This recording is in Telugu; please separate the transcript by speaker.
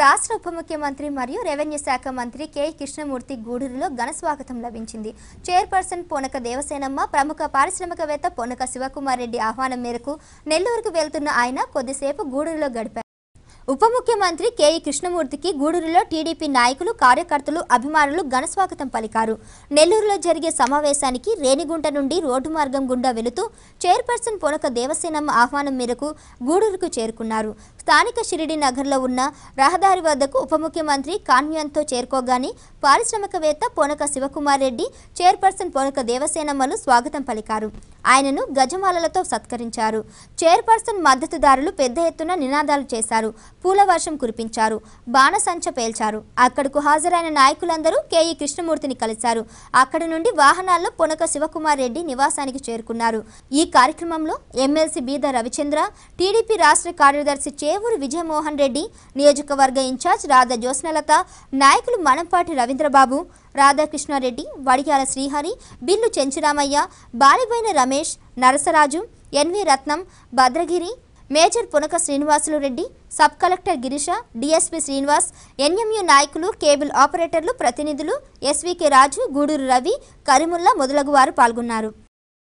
Speaker 1: రాష్ట్ర ఉప ముఖ్యమంత్రి మరియు రెవెన్యూ శాఖ మంత్రి కె కృష్ణమూర్తి గూడూరులో ఘన స్వాగతం లభించింది చైర్పర్సన్ పోనక దేవసేనమ్మ ప్రముఖ పారిశ్రామికవేత్త పోనక శివకుమార్ రెడ్డి ఆహ్వానం మేరకు నెల్లూరుకు వెళ్తున్న ఆయన కొద్దిసేపు గూడూరులో గడిపారు ఉప ముఖ్యమంత్రి కేఈ కృష్ణమూర్తికి గూడూరులో టీడీపీ నాయకులు కార్యకర్తలు అభిమానులు ఘనస్వాగతం పలికారు నెల్లూరులో జరిగే సమావేశానికి రేణిగుంట నుండి రోడ్డు మార్గం గుండా వెళుతూ చైర్పర్సన్ పొనక దేవసేనమ్మ ఆహ్వానం మేరకు గూడూరుకు చేరుకున్నారు స్థానిక షిరిడి నగర్లో ఉన్న రహదారి వద్దకు ఉప ముఖ్యమంత్రి కాన్వ్యంతో చేరుకోగానే పారిశ్రామికవేత్త పొనక శివకుమార్ రెడ్డి చైర్పర్సన్ పొనక దేవసేనమ్మలు స్వాగతం పలికారు ఆయనను గజమాలలతో సత్కరించారు చైర్పర్సన్ మద్దతుదారులు పెద్ద ఎత్తున నినాదాలు చేశారు పూలవర్షం కురిపించారు బాణసంచ పేల్చారు అక్కడకు హాజరైన నాయకులందరూ కేఈ కృష్ణమూర్తిని కలిశారు అక్కడి నుండి వాహనాల్లో పొనక శివకుమార్ రెడ్డి నివాసానికి చేరుకున్నారు ఈ కార్యక్రమంలో ఎమ్మెల్సీ బీద రవిచంద్ర టీడీపీ రాష్ట్ర కార్యదర్శి చేవూరు విజయమోహన్ రెడ్డి నియోజకవర్గ ఇన్ఛార్జ్ రాధ జ్యోత్స్నలత నాయకులు మనంపాటి రవీంద్రబాబు రాధాకృష్ణారెడ్డి వడియాల శ్రీహరి బిల్లు చెంచురామయ్య బాలిబోయిన రమేష్ నరసరాజు ఎన్వి రత్నం భద్రగిరి major పునక Srinivasulu Reddy sub collector గిరిష DSP Srinivas NMU నాయకులు కేబుల్ ఆపరేటర్లు ప్రతినిధులు ఎస్వికే రాజు గూడూరు రవి కరిముల్లా మొదలగు వారు పాల్గొన్నారు